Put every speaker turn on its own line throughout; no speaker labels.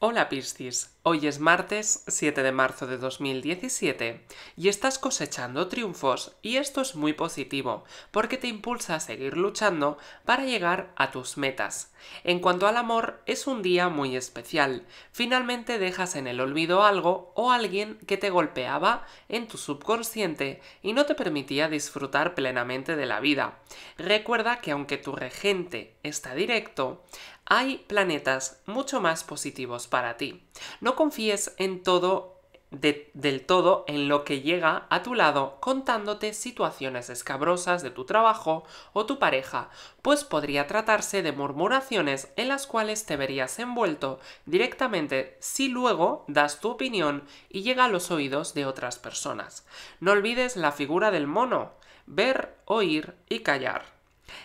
Hola Piscis, Hoy es martes 7 de marzo de 2017 y estás cosechando triunfos y esto es muy positivo porque te impulsa a seguir luchando para llegar a tus metas. En cuanto al amor, es un día muy especial. Finalmente dejas en el olvido algo o alguien que te golpeaba en tu subconsciente y no te permitía disfrutar plenamente de la vida. Recuerda que aunque tu regente está directo, hay planetas mucho más positivos para ti. No confíes en todo, del todo en lo que llega a tu lado contándote situaciones escabrosas de tu trabajo o tu pareja, pues podría tratarse de murmuraciones en las cuales te verías envuelto directamente si luego das tu opinión y llega a los oídos de otras personas. No olvides la figura del mono, ver, oír y callar.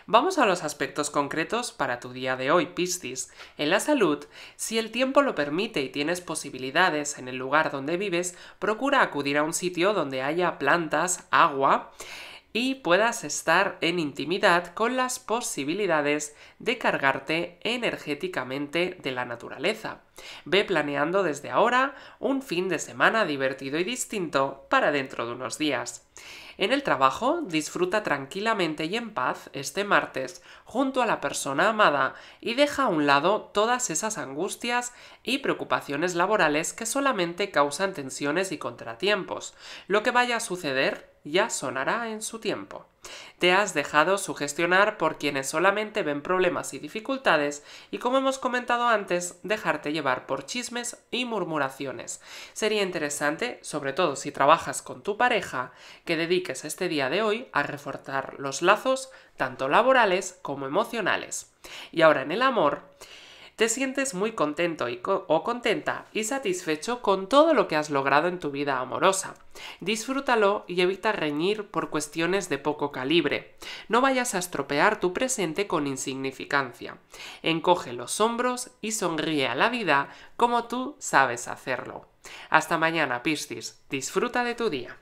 Vamos a los aspectos concretos para tu día de hoy, Piscis. En la salud, si el tiempo lo permite y tienes posibilidades en el lugar donde vives, procura acudir a un sitio donde haya plantas, agua y puedas estar en intimidad con las posibilidades de cargarte energéticamente de la naturaleza. Ve planeando desde ahora un fin de semana divertido y distinto para dentro de unos días. En el trabajo, disfruta tranquilamente y en paz este martes junto a la persona amada y deja a un lado todas esas angustias y preocupaciones laborales que solamente causan tensiones y contratiempos. Lo que vaya a suceder ya sonará en su tiempo. Te has dejado sugestionar por quienes solamente ven problemas y dificultades y, como hemos comentado antes, dejarte llevar por chismes y murmuraciones. Sería interesante, sobre todo si trabajas con tu pareja, que dediques este día de hoy a reforzar los lazos, tanto laborales como emocionales. Y ahora en el amor, te sientes muy contento o contenta y satisfecho con todo lo que has logrado en tu vida amorosa. Disfrútalo y evita reñir por cuestiones de poco calibre. No vayas a estropear tu presente con insignificancia. Encoge los hombros y sonríe a la vida como tú sabes hacerlo. Hasta mañana, Piscis. Disfruta de tu día.